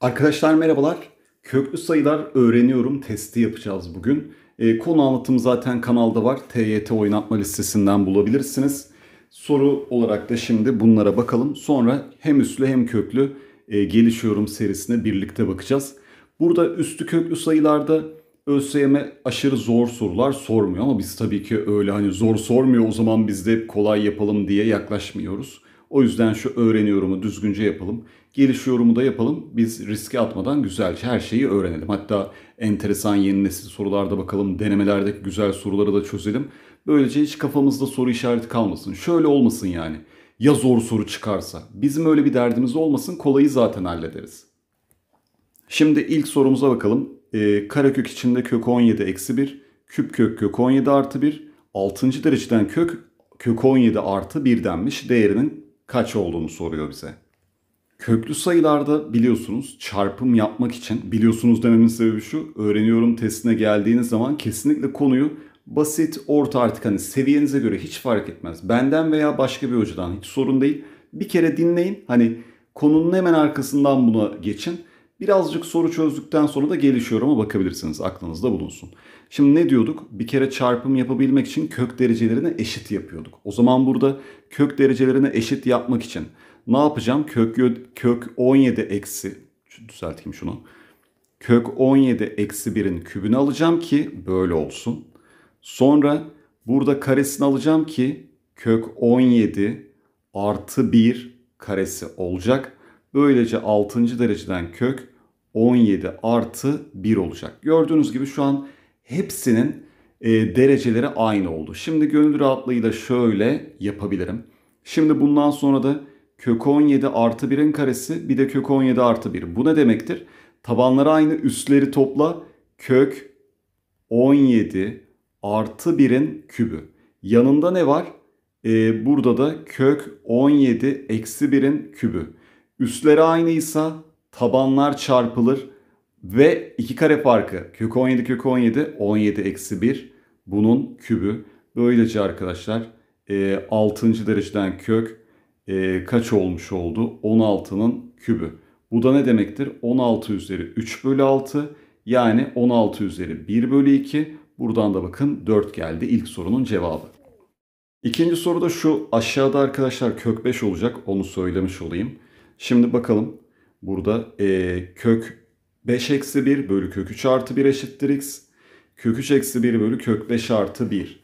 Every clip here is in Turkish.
Arkadaşlar merhabalar. Köklü sayılar öğreniyorum testi yapacağız bugün. E, konu anlatım zaten kanalda var. TYT oynatma listesinden bulabilirsiniz. Soru olarak da şimdi bunlara bakalım. Sonra hem üslü hem köklü e, gelişiyorum serisine birlikte bakacağız. Burada üstü köklü sayılarda ÖSYM e aşırı zor sorular sormuyor ama biz tabii ki öyle hani zor sormuyor o zaman biz de kolay yapalım diye yaklaşmıyoruz. O yüzden şu öğreniyorumu düzgünce yapalım. Geliş yorumu da yapalım. Biz riske atmadan güzelce her şeyi öğrenelim. Hatta enteresan yeni nesil sorularda bakalım. Denemelerdeki güzel soruları da çözelim. Böylece hiç kafamızda soru işareti kalmasın. Şöyle olmasın yani. Ya zor soru çıkarsa? Bizim öyle bir derdimiz olmasın. Kolayı zaten hallederiz. Şimdi ilk sorumuza bakalım. Ee, karekök içinde kök 17 eksi 1. Küp kök kök 17 artı 1. 6. dereceden kök kök 17 artı 1'denmiş. Değerinin kaç olduğunu soruyor bize. Köklü sayılarda biliyorsunuz çarpım yapmak için biliyorsunuz dememin sebebi şu. Öğreniyorum testine geldiğiniz zaman kesinlikle konuyu basit, orta artık hani seviyenize göre hiç fark etmez. Benden veya başka bir hocadan hiç sorun değil. Bir kere dinleyin. Hani konunun hemen arkasından buna geçin. Birazcık soru çözdükten sonra da gelişiyor ama bakabilirsiniz. Aklınızda bulunsun. Şimdi ne diyorduk? Bir kere çarpım yapabilmek için kök derecelerine eşit yapıyorduk. O zaman burada kök derecelerine eşit yapmak için ne yapacağım? Kök, kök 17 eksi düzelteyim şunu. Kök 17 eksi 1'in kübünü alacağım ki böyle olsun. Sonra burada karesini alacağım ki kök 17 artı 1 karesi olacak. Böylece 6. dereceden kök 17 artı 1 olacak. Gördüğünüz gibi şu an hepsinin e, dereceleri aynı oldu. Şimdi gönül rahatlığıyla şöyle yapabilirim. Şimdi bundan sonra da kökü 17 artı 1'in karesi bir de kök 17 artı 1. Bu ne demektir? Tabanları aynı üstleri topla kök 17 artı 1'in kübü. Yanında ne var? Ee, burada da kök 17 eksi 1'in kübü. Üstleri aynıysa tabanlar çarpılır ve iki kare farkı kök 17 kök 17 17 eksi 1 bunun kübü. Böylece arkadaşlar 6. Ee, dereceden kök e, kaç olmuş oldu? 16'nın kübü. Bu da ne demektir? 16 üzeri 3 bölü 6 yani 16 üzeri 1 bölü 2. Buradan da bakın 4 geldi ilk sorunun cevabı. İkinci soru da şu aşağıda arkadaşlar kök 5 olacak onu söylemiş olayım. Şimdi bakalım burada e, kök 5 eksi 1 bölü kök 3 artı 1 eşittir x. Kök 3 eksi 1 bölü kök 5 artı 1.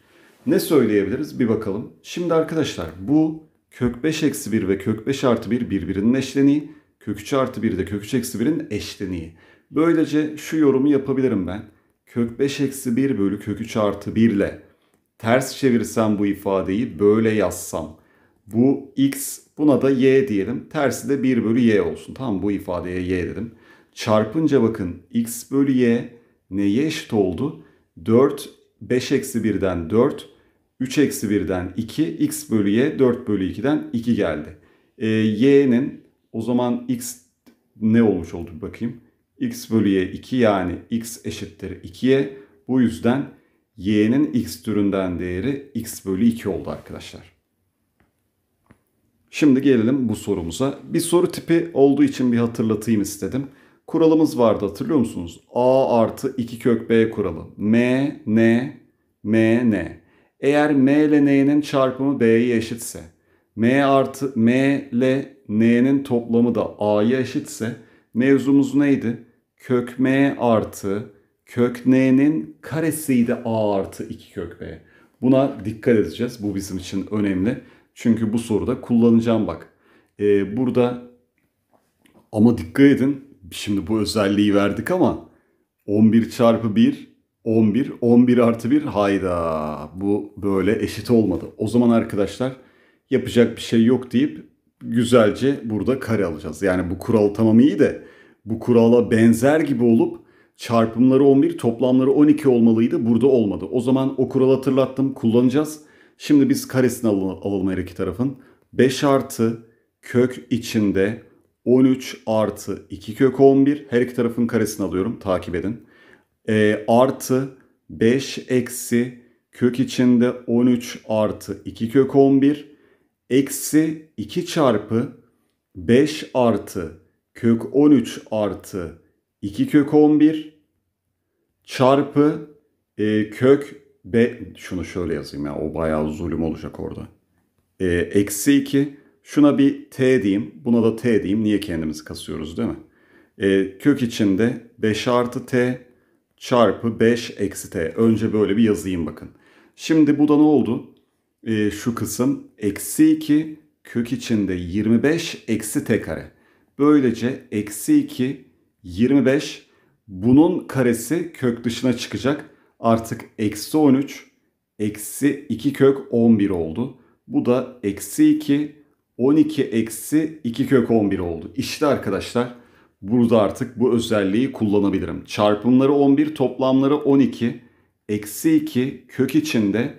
Ne söyleyebiliriz bir bakalım. Şimdi arkadaşlar bu Kök 5 eksi 1 ve kök 5 artı 1 birbirinin eşleniği. Kök 3 artı 1 de kök 3 eksi 1'in eşleniği. Böylece şu yorumu yapabilirim ben. Kök 5 eksi 1 bölü kök 3 artı 1 ile ters çevirsem bu ifadeyi böyle yazsam. Bu x buna da y diyelim. Tersi de 1 bölü y olsun. Tamam bu ifadeye y dedim. Çarpınca bakın x bölü y neye eşit oldu? 4 5 eksi 1'den 4 3 eksi 1'den 2, x bölü y 4 bölü 2'den 2 geldi. E, y'nin o zaman x ne olmuş oldu bakayım. x bölü y 2 yani x eşittir 2'ye. Bu yüzden y'nin x türünden değeri x bölü 2 oldu arkadaşlar. Şimdi gelelim bu sorumuza. Bir soru tipi olduğu için bir hatırlatayım istedim. Kuralımız vardı hatırlıyor musunuz? a artı 2 kök b kuralı. m, n, m, n. Eğer M ile N'nin çarpımı B'ye eşitse, M artı M ile N'nin toplamı da A'ya eşitse mevzumuz neydi? Kök M artı kök N'nin karesiydi A artı 2 kök B. Buna dikkat edeceğiz. Bu bizim için önemli. Çünkü bu soruda kullanacağım bak. Ee, burada ama dikkat edin. Şimdi bu özelliği verdik ama 11 çarpı 1 11, 11 artı 1 hayda bu böyle eşit olmadı. O zaman arkadaşlar yapacak bir şey yok deyip güzelce burada kare alacağız. Yani bu kural tamam iyi de bu kurala benzer gibi olup çarpımları 11 toplamları 12 olmalıydı burada olmadı. O zaman o kuralı hatırlattım kullanacağız. Şimdi biz karesini alalım her iki tarafın. 5 artı kök içinde 13 artı 2 kök 11 her iki tarafın karesini alıyorum takip edin. E, artı 5 eksi kök içinde 13 artı 2 kök 11 eksi 2 çarpı 5 artı kök 13 artı 2 kök 11 çarpı e, kök b şunu şöyle yazayım ya o bayağı zulüm olacak orada. E, eksi 2 şuna bir t diyeyim buna da t diyeyim niye kendimizi kasıyoruz değil mi? E, kök içinde 5 artı t çarpı 5 eksi t. Önce böyle bir yazayım bakın. Şimdi bu da ne oldu? E, şu kısım eksi 2 kök içinde 25 eksi t kare. Böylece eksi 2 25 bunun karesi kök dışına çıkacak. Artık eksi 13 eksi 2 kök 11 oldu. Bu da eksi 2 12 eksi 2 kök 11 oldu. İşte arkadaşlar Burada artık bu özelliği kullanabilirim. Çarpımları 11, toplamları 12. Eksi 2 kök içinde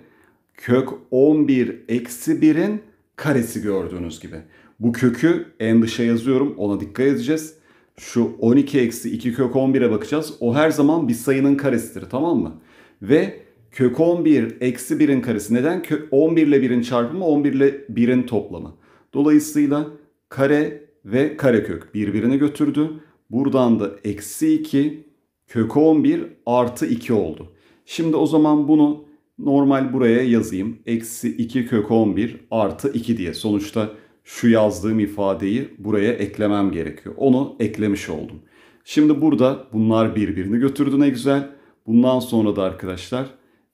kök 11 eksi 1'in karesi gördüğünüz gibi. Bu kökü en dışa yazıyorum ona dikkat edeceğiz. Şu 12 eksi 2 kök 11'e bakacağız. O her zaman bir sayının karesidir tamam mı? Ve kök 11 eksi 1'in karesi neden? Kök 11 ile 1'in çarpımı 11 ile 1'in toplamı. Dolayısıyla kare ve karekök birbirine götürdü. Buradan da eksi 2 kök 11 artı 2 oldu. Şimdi o zaman bunu normal buraya yazayım. Eksi 2 kök 11 artı 2 diye. Sonuçta şu yazdığım ifadeyi buraya eklemem gerekiyor. Onu eklemiş oldum. Şimdi burada bunlar birbirini götürdü ne güzel. Bundan sonra da arkadaşlar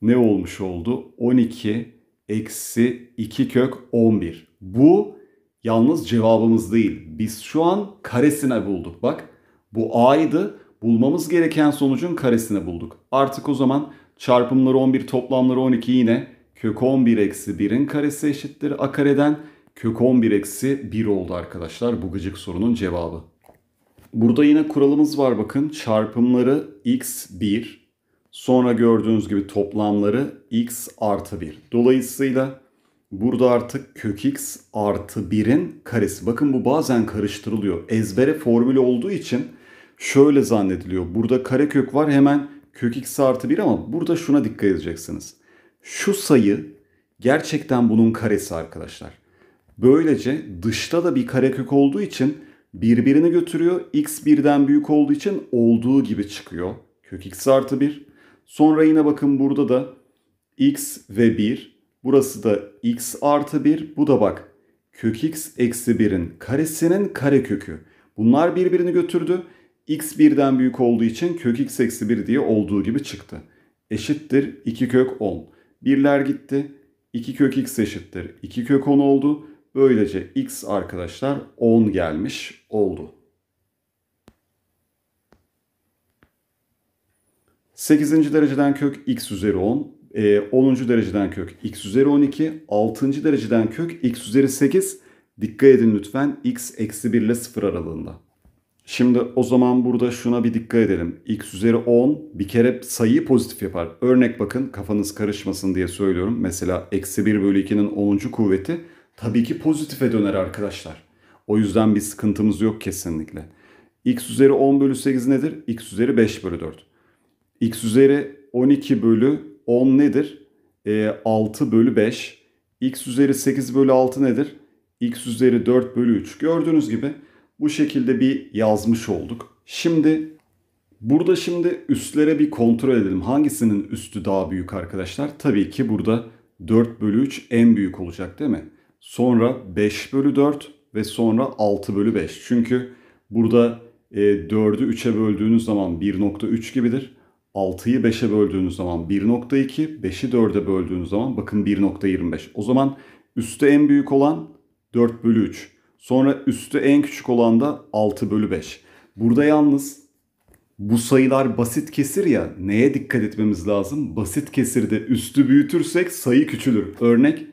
ne olmuş oldu? 12 eksi 2 kök 11. Bu Yalnız cevabımız değil. Biz şu an karesine bulduk. Bak bu a'ydı. Bulmamız gereken sonucun karesine bulduk. Artık o zaman çarpımları 11 toplamları 12 yine kök 11 eksi 1'in karesi eşittir a kareden kök 11 eksi 1 oldu arkadaşlar bu gıcık sorunun cevabı. Burada yine kuralımız var bakın çarpımları x 1 sonra gördüğünüz gibi toplamları x artı 1. Dolayısıyla Burada artık kök x artı 1'in karesi. Bakın bu bazen karıştırılıyor. Ezbere formül olduğu için şöyle zannediliyor. Burada kare kök var hemen kök x artı 1 ama burada şuna dikkat edeceksiniz. Şu sayı gerçekten bunun karesi arkadaşlar. Böylece dışta da bir kare kök olduğu için birbirini götürüyor. X birden büyük olduğu için olduğu gibi çıkıyor. Kök x artı 1. Sonra yine bakın burada da x ve 1 Burası da x artı 1. Bu da bak kök x eksi 1'in karesinin kare kökü. Bunlar birbirini götürdü. x birden büyük olduğu için kök x eksi 1 diye olduğu gibi çıktı. Eşittir 2 kök 10. Birler gitti. 2 kök x eşittir. 2 kök 10 oldu. Böylece x arkadaşlar 10 gelmiş oldu. 8. dereceden kök x üzeri 10 e, ee, 10. dereceden kök x üzeri 12, 6. dereceden kök x üzeri 8. Dikkat edin lütfen x eksi 1 ile 0 aralığında. Şimdi o zaman burada şuna bir dikkat edelim. x üzeri 10 bir kere sayıyı pozitif yapar. Örnek bakın kafanız karışmasın diye söylüyorum. Mesela eksi 1 bölü 2'nin 10. kuvveti tabii ki pozitife döner arkadaşlar. O yüzden bir sıkıntımız yok kesinlikle. x üzeri 10 bölü 8 nedir? x üzeri 5 bölü 4. x üzeri 12 bölü 10 nedir? E, 6 bölü 5. X üzeri 8 bölü 6 nedir? X üzeri 4 bölü 3. Gördüğünüz gibi bu şekilde bir yazmış olduk. Şimdi burada şimdi üstlere bir kontrol edelim. Hangisinin üstü daha büyük arkadaşlar? Tabii ki burada 4 bölü 3 en büyük olacak değil mi? Sonra 5 bölü 4 ve sonra 6 bölü 5. Çünkü burada e, 4'ü 3'e böldüğünüz zaman 1.3 gibidir. 6'yı 5'e böldüğünüz zaman 1.2, 5'i 4'e böldüğünüz zaman bakın 1.25. O zaman üstte en büyük olan 4 bölü 3. Sonra üstü en küçük olan da 6 bölü 5. Burada yalnız bu sayılar basit kesir ya neye dikkat etmemiz lazım? Basit kesirde üstü büyütürsek sayı küçülür. Örnek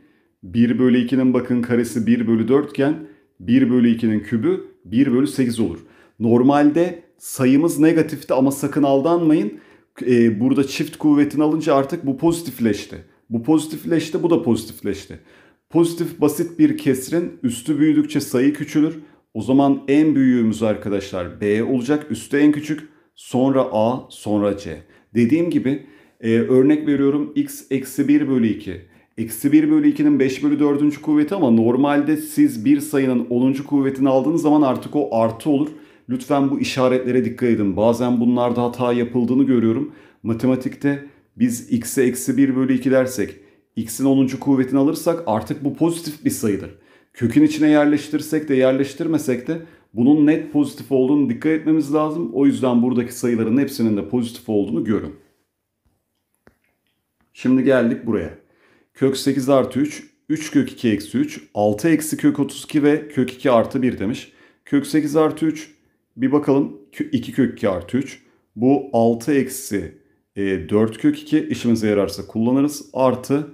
1 bölü 2'nin bakın karesi 1 bölü 4 iken 1 bölü 2'nin kübü 1 bölü 8 olur. Normalde sayımız negatifti ama sakın aldanmayın e, burada çift kuvvetini alınca artık bu pozitifleşti. Bu pozitifleşti, bu da pozitifleşti. Pozitif basit bir kesrin üstü büyüdükçe sayı küçülür. O zaman en büyüğümüz arkadaşlar B olacak, üstü en küçük, sonra A, sonra C. Dediğim gibi e, örnek veriyorum x eksi 1 bölü 2. Eksi 1 bölü 2'nin 5 bölü 4. kuvveti ama normalde siz bir sayının 10. kuvvetini aldığınız zaman artık o artı olur. Lütfen bu işaretlere dikkat edin. Bazen bunlarda hata yapıldığını görüyorum. Matematikte biz x'e eksi 1 bölü 2 dersek, x'in 10. kuvvetini alırsak artık bu pozitif bir sayıdır. Kökün içine yerleştirsek de yerleştirmesek de bunun net pozitif olduğunu dikkat etmemiz lazım. O yüzden buradaki sayıların hepsinin de pozitif olduğunu görün. Şimdi geldik buraya. Kök 8 artı 3, 3 kök 2 eksi 3, 6 eksi kök 32 ve kök 2 artı 1 demiş. Kök 8 artı 3, bir bakalım 2 kök 2 artı 3. Bu 6 eksi 4 e, kök 2 işimize yararsa kullanırız. Artı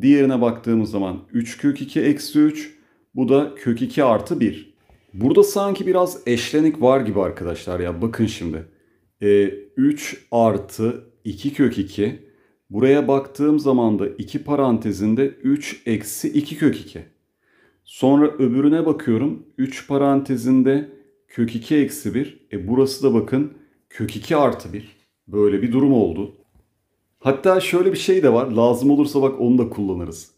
diğerine baktığımız zaman 3 kök 2 eksi 3. Bu da kök 2 artı 1. Burada sanki biraz eşlenik var gibi arkadaşlar ya. Bakın şimdi. E, 3 artı 2 kök 2. Buraya baktığım zaman da 2 parantezinde 3 eksi 2 kök 2. Sonra öbürüne bakıyorum. 3 parantezinde kök 2 eksi 1. E burası da bakın kök 2 artı 1. Böyle bir durum oldu. Hatta şöyle bir şey de var. Lazım olursa bak onu da kullanırız.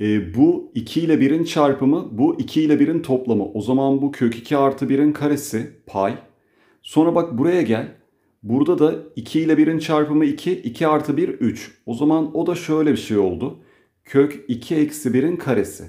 E, bu 2 ile 1'in çarpımı, bu 2 ile 1'in toplamı. O zaman bu kök 2 artı 1'in karesi pay. Sonra bak buraya gel. Burada da 2 ile 1'in çarpımı 2, 2 artı 1 3. O zaman o da şöyle bir şey oldu. Kök 2 eksi 1'in karesi.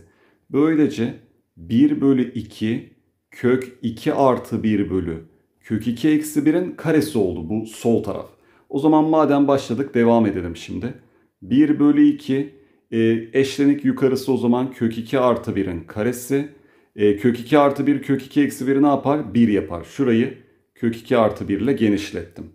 Böylece 1 bölü 2 kök 2 artı 1 bölü kök 2 eksi 1'in karesi oldu bu sol taraf. O zaman madem başladık devam edelim şimdi. 1 bölü 2 e, eşlenik yukarısı o zaman kök 2 artı 1'in karesi. E, kök 2 artı 1 kök 2 eksi 1 ne yapar? 1 yapar. Şurayı kök 2 artı 1 ile genişlettim.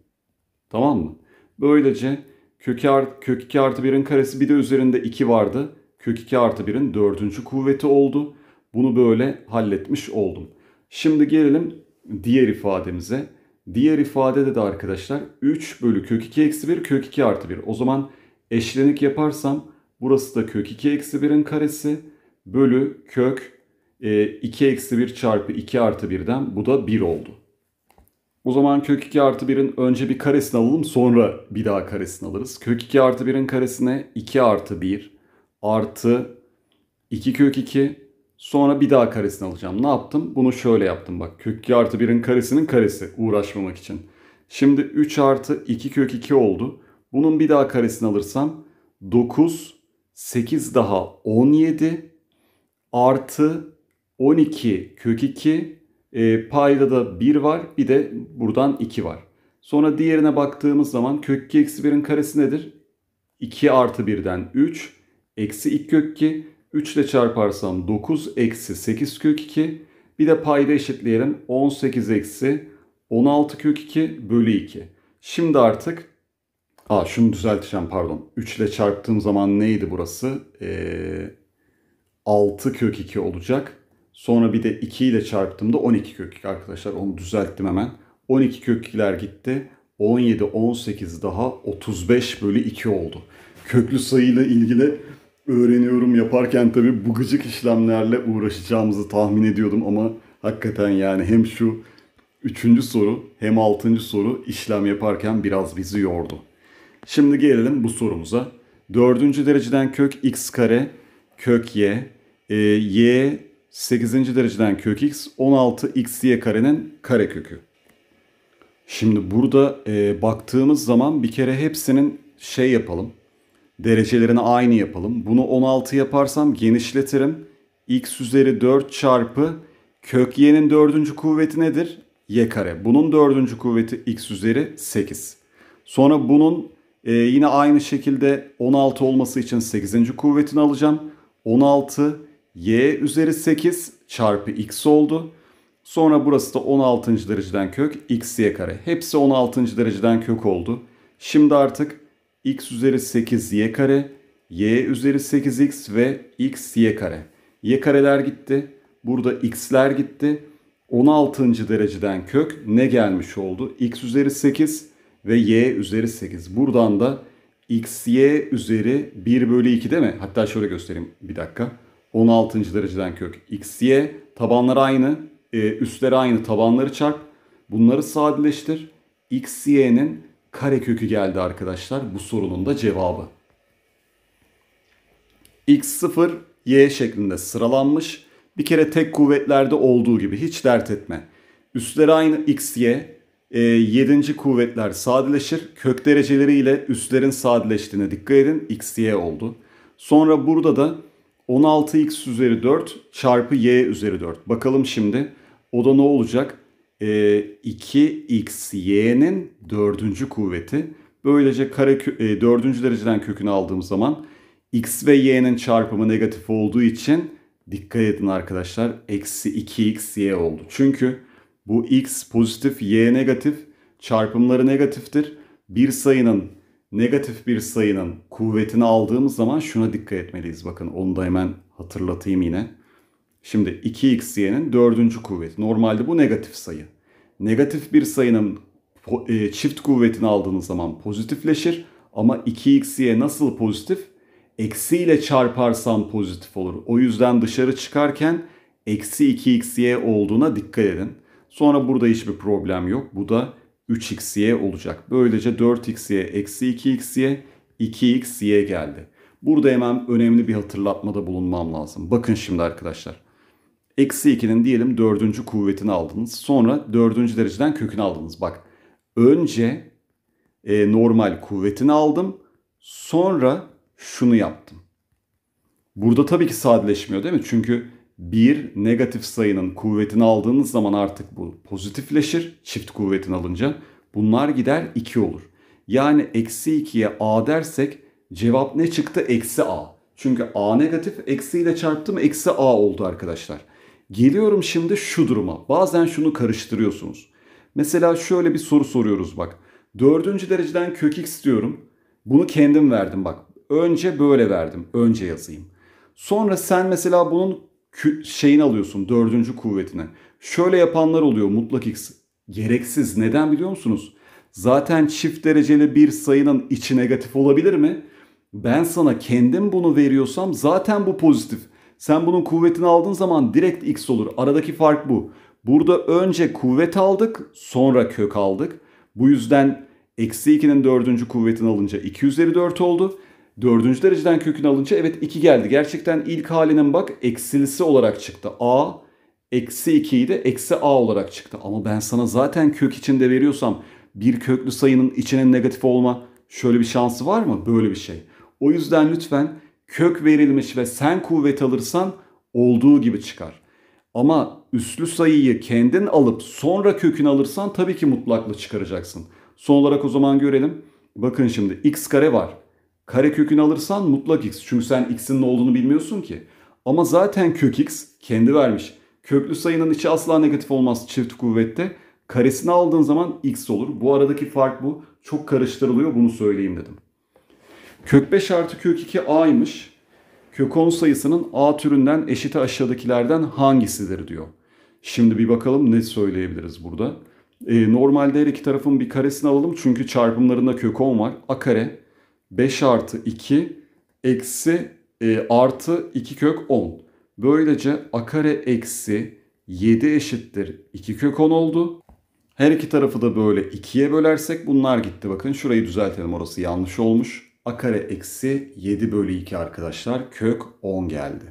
Tamam mı? Böylece kök, art, kök 2 artı 1'in karesi bir de üzerinde 2 vardı. Kök 2 artı 1'in dördüncü kuvveti oldu. Bunu böyle halletmiş oldum. Şimdi gelelim diğer ifademize. Diğer ifadede de arkadaşlar 3 bölü kök 2 eksi 1 kök 2 artı 1. O zaman eşlenik yaparsam burası da kök 2 eksi 1'in karesi bölü kök 2 e, eksi 1 çarpı 2 artı 1'den bu da 1 oldu. O zaman kök 2 artı 1'in önce bir karesini alalım sonra bir daha karesini alırız. Kök 2 artı 1'in karesine 2 artı 1 artı 2 kök 2 Sonra bir daha karesini alacağım. Ne yaptım? Bunu şöyle yaptım bak. Kök 2 artı 1'in karesinin karesi uğraşmamak için. Şimdi 3 artı 2 kök 2 oldu. Bunun bir daha karesini alırsam 9, 8 daha 17 artı 12 kök 2 e, ee, payda da 1 var bir de buradan 2 var. Sonra diğerine baktığımız zaman kök 2 eksi 1'in karesi nedir? 2 artı 1'den 3 eksi 2 kök 2 3 ile çarparsam 9 eksi 8 kök 2. Bir de payda eşitleyelim. 18 eksi 16 kök 2 bölü 2. Şimdi artık Aa, şunu düzelteceğim pardon. 3 ile çarptığım zaman neydi burası? Ee, 6 kök 2 olacak. Sonra bir de 2 ile çarptığımda 12 kök 2 arkadaşlar. Onu düzelttim hemen. 12 kök 2'ler gitti. 17, 18 daha 35 bölü 2 oldu. Köklü sayıyla ilgili öğreniyorum. Yaparken tabii bu gıcık işlemlerle uğraşacağımızı tahmin ediyordum ama hakikaten yani hem şu üçüncü soru hem altıncı soru işlem yaparken biraz bizi yordu. Şimdi gelelim bu sorumuza. Dördüncü dereceden kök x kare kök y. E, y 8. dereceden kök x 16 x y karenin kökü. Şimdi burada e, baktığımız zaman bir kere hepsinin şey yapalım derecelerini aynı yapalım. Bunu 16 yaparsam genişletirim. x üzeri 4 çarpı kök y'nin dördüncü kuvveti nedir? y kare. Bunun dördüncü kuvveti x üzeri 8. Sonra bunun e, yine aynı şekilde 16 olması için 8. kuvvetini alacağım. 16 y üzeri 8 çarpı x oldu. Sonra burası da 16. dereceden kök x y kare. Hepsi 16. dereceden kök oldu. Şimdi artık x üzeri 8y kare, y üzeri 8x ve x y kare. Y kareler gitti. Burada x'ler gitti. 16. dereceden kök ne gelmiş oldu? x üzeri 8 ve y üzeri 8. Buradan da x, y üzeri 1 bölü 2 değil mi? Hatta şöyle göstereyim bir dakika. 16. dereceden kök x, y. Tabanlar aynı. E, üstleri aynı. Tabanları çarp. Bunları sadeleştir. x, y'nin karekökü geldi arkadaşlar bu sorunun da cevabı. X0, Y şeklinde sıralanmış. Bir kere tek kuvvetlerde olduğu gibi hiç dert etme. Üstleri aynı X, Y. E, yedinci kuvvetler sadeleşir. Kök dereceleriyle ile üstlerin sadeleştiğine dikkat edin. X, Y oldu. Sonra burada da 16x üzeri 4 çarpı y üzeri 4. Bakalım şimdi o da ne olacak? e, ee, 2xy'nin dördüncü kuvveti. Böylece kare e, dördüncü dereceden kökünü aldığım zaman x ve y'nin çarpımı negatif olduğu için dikkat edin arkadaşlar eksi 2xy oldu. Çünkü bu x pozitif y negatif çarpımları negatiftir. Bir sayının negatif bir sayının kuvvetini aldığımız zaman şuna dikkat etmeliyiz. Bakın onu da hemen hatırlatayım yine. Şimdi 2xy'nin dördüncü kuvveti. Normalde bu negatif sayı. Negatif bir sayının e, çift kuvvetini aldığınız zaman pozitifleşir. Ama 2xy nasıl pozitif? Eksi ile çarparsan pozitif olur. O yüzden dışarı çıkarken eksi 2xy olduğuna dikkat edin. Sonra burada hiçbir problem yok. Bu da 3xy olacak. Böylece 4xy eksi 2xy 2xy geldi. Burada hemen önemli bir hatırlatmada bulunmam lazım. Bakın şimdi arkadaşlar. Eksi 2'nin diyelim dördüncü kuvvetini aldınız. Sonra dördüncü dereceden kökünü aldınız. Bak önce e, normal kuvvetini aldım. Sonra şunu yaptım. Burada tabii ki sadeleşmiyor değil mi? Çünkü bir negatif sayının kuvvetini aldığınız zaman artık bu pozitifleşir. Çift kuvvetini alınca. Bunlar gider 2 olur. Yani eksi 2'ye a dersek cevap ne çıktı? Eksi a. Çünkü a negatif eksiyle çarptım eksi a oldu arkadaşlar. Geliyorum şimdi şu duruma. Bazen şunu karıştırıyorsunuz. Mesela şöyle bir soru soruyoruz bak. Dördüncü dereceden kök x diyorum. Bunu kendim verdim bak. Önce böyle verdim. Önce yazayım. Sonra sen mesela bunun şeyini alıyorsun. Dördüncü kuvvetine. Şöyle yapanlar oluyor mutlak x. Gereksiz. Neden biliyor musunuz? Zaten çift dereceli bir sayının içi negatif olabilir mi? Ben sana kendim bunu veriyorsam zaten bu pozitif. Sen bunun kuvvetini aldığın zaman direkt x olur. Aradaki fark bu. Burada önce kuvvet aldık sonra kök aldık. Bu yüzden eksi 2'nin dördüncü kuvvetini alınca 2 üzeri 4 oldu. Dördüncü dereceden kökünü alınca evet 2 geldi. Gerçekten ilk halinin bak eksilisi olarak çıktı. A eksi 2'yi de eksi A olarak çıktı. Ama ben sana zaten kök içinde veriyorsam bir köklü sayının içine negatif olma şöyle bir şansı var mı? Böyle bir şey. O yüzden lütfen kök verilmiş ve sen kuvvet alırsan olduğu gibi çıkar. Ama üslü sayıyı kendin alıp sonra kökünü alırsan tabii ki mutlakla çıkaracaksın. Son olarak o zaman görelim. Bakın şimdi x kare var. Kare kökünü alırsan mutlak x. Çünkü sen x'in ne olduğunu bilmiyorsun ki. Ama zaten kök x kendi vermiş. Köklü sayının içi asla negatif olmaz çift kuvvette. Karesini aldığın zaman x olur. Bu aradaki fark bu. Çok karıştırılıyor bunu söyleyeyim dedim. Kök 5 artı kök 2 a'ymış. Kök 10 sayısının a türünden eşiti aşağıdakilerden hangisidir diyor. Şimdi bir bakalım ne söyleyebiliriz burada. E, normalde her iki tarafın bir karesini alalım. Çünkü çarpımlarında kök 10 var. a kare 5 artı 2 eksi e, artı 2 kök 10. Böylece a kare eksi 7 eşittir 2 kök 10 oldu. Her iki tarafı da böyle 2'ye bölersek bunlar gitti. Bakın şurayı düzeltelim orası yanlış olmuş a kare eksi 7 bölü 2 arkadaşlar kök 10 geldi.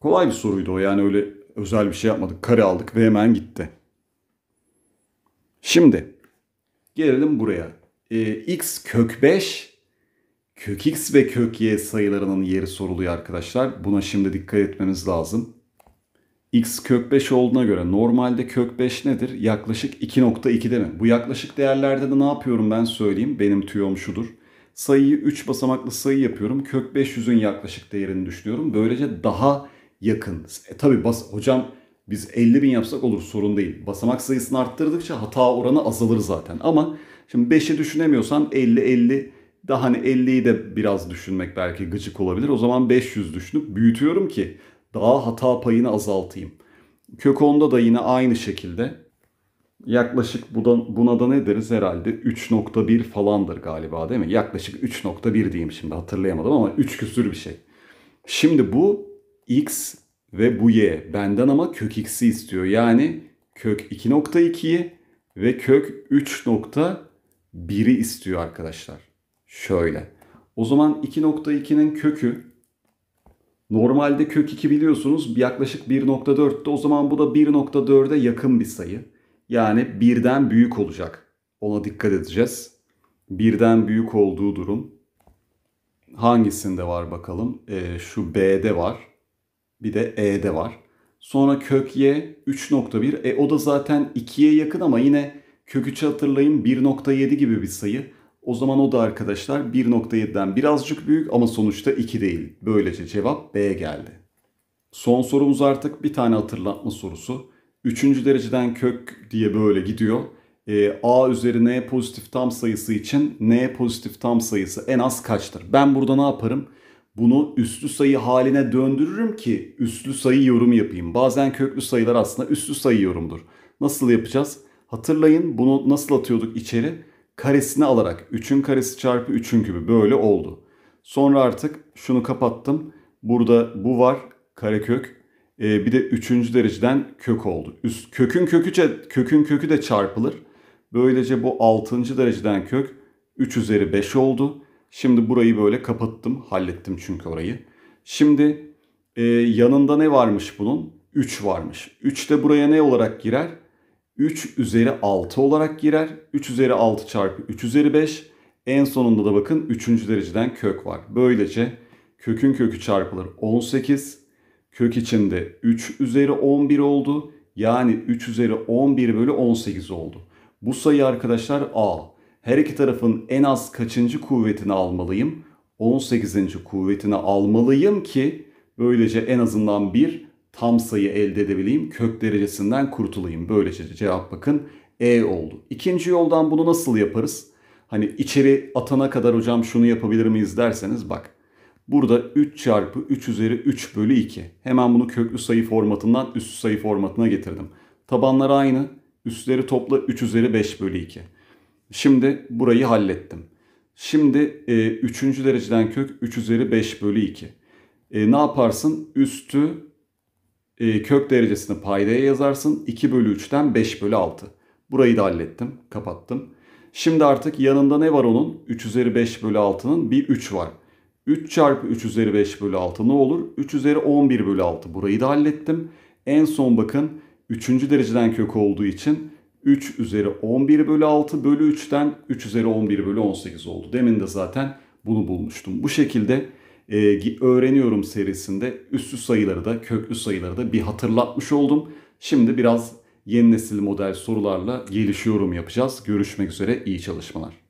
Kolay bir soruydu o yani öyle özel bir şey yapmadık. Kare aldık ve hemen gitti. Şimdi gelelim buraya. Ee, x kök 5 kök x ve kök y sayılarının yeri soruluyor arkadaşlar. Buna şimdi dikkat etmemiz lazım x kök 5 olduğuna göre normalde kök 5 nedir? Yaklaşık 2.2 değil mi? Bu yaklaşık değerlerde de ne yapıyorum ben söyleyeyim. Benim tüyom şudur. Sayıyı 3 basamaklı sayı yapıyorum. Kök 500'ün yaklaşık değerini düşünüyorum. Böylece daha yakın. E, tabii bas hocam biz 50 bin yapsak olur sorun değil. Basamak sayısını arttırdıkça hata oranı azalır zaten. Ama şimdi 5'i düşünemiyorsan 50 50 daha hani 50'yi de biraz düşünmek belki gıcık olabilir. O zaman 500 düşünüp büyütüyorum ki daha hata payını azaltayım. Kök 10'da da yine aynı şekilde yaklaşık buna da ne deriz herhalde 3.1 falandır galiba değil mi? Yaklaşık 3.1 diyeyim şimdi hatırlayamadım ama 3 küsür bir şey. Şimdi bu x ve bu y benden ama kök x'i istiyor. Yani kök 2.2'yi ve kök 3.1'i istiyor arkadaşlar. Şöyle. O zaman 2.2'nin kökü Normalde kök 2 biliyorsunuz yaklaşık 1.4'te o zaman bu da 1.4'e yakın bir sayı. Yani birden büyük olacak. Ona dikkat edeceğiz. Birden büyük olduğu durum hangisinde var bakalım? E, şu B'de var. Bir de E'de var. Sonra kök Y 3.1. E, o da zaten 2'ye yakın ama yine kök 3'ü hatırlayın 1.7 gibi bir sayı. O zaman o da arkadaşlar 1.7'den birazcık büyük ama sonuçta 2 değil. Böylece cevap B geldi. Son sorumuz artık bir tane hatırlatma sorusu. Üçüncü dereceden kök diye böyle gidiyor. E, A üzeri N pozitif tam sayısı için N pozitif tam sayısı en az kaçtır? Ben burada ne yaparım? Bunu üslü sayı haline döndürürüm ki üslü sayı yorum yapayım. Bazen köklü sayılar aslında üslü sayı yorumdur. Nasıl yapacağız? Hatırlayın bunu nasıl atıyorduk içeri? karesini alarak 3'ün karesi çarpı 3'ün kübü böyle oldu. Sonra artık şunu kapattım. Burada bu var karekök. E, bir de 3. dereceden kök oldu. Üst, kökün kökü kökün kökü de çarpılır. Böylece bu 6. dereceden kök 3 üzeri 5 oldu. Şimdi burayı böyle kapattım. Hallettim çünkü orayı. Şimdi e, yanında ne varmış bunun? 3 varmış. 3 de buraya ne olarak girer? 3 üzeri 6 olarak girer. 3 üzeri 6 çarpı 3 üzeri 5. En sonunda da bakın 3. dereceden kök var. Böylece kökün kökü çarpılır 18. Kök içinde 3 üzeri 11 oldu. Yani 3 üzeri 11 bölü 18 oldu. Bu sayı arkadaşlar A. Her iki tarafın en az kaçıncı kuvvetini almalıyım? 18. kuvvetini almalıyım ki böylece en azından bir tam sayı elde edebileyim, kök derecesinden kurtulayım. Böylece cevap bakın E oldu. İkinci yoldan bunu nasıl yaparız? Hani içeri atana kadar hocam şunu yapabilir miyiz derseniz bak. Burada 3 çarpı 3 üzeri 3 bölü 2. Hemen bunu köklü sayı formatından üst sayı formatına getirdim. Tabanlar aynı. Üstleri topla 3 üzeri 5 bölü 2. Şimdi burayı hallettim. Şimdi e, 3. dereceden kök 3 üzeri 5 bölü 2. E, ne yaparsın? Üstü ee, kök derecesini paydaya yazarsın. 2 bölü 3'ten 5 bölü 6. Burayı da hallettim. Kapattım. Şimdi artık yanında ne var onun? 3 üzeri 5 bölü 6'nın bir 3 var. 3 çarpı 3 üzeri 5 bölü 6 ne olur? 3 üzeri 11 bölü 6. Burayı da hallettim. En son bakın 3. dereceden kök olduğu için 3 üzeri 11 bölü 6 bölü 3'ten 3 üzeri 11 bölü 18 oldu. Demin de zaten bunu bulmuştum. Bu şekilde e, öğreniyorum serisinde üstü sayıları da köklü sayıları da bir hatırlatmış oldum. Şimdi biraz yeni nesil model sorularla gelişiyorum yapacağız. Görüşmek üzere iyi çalışmalar.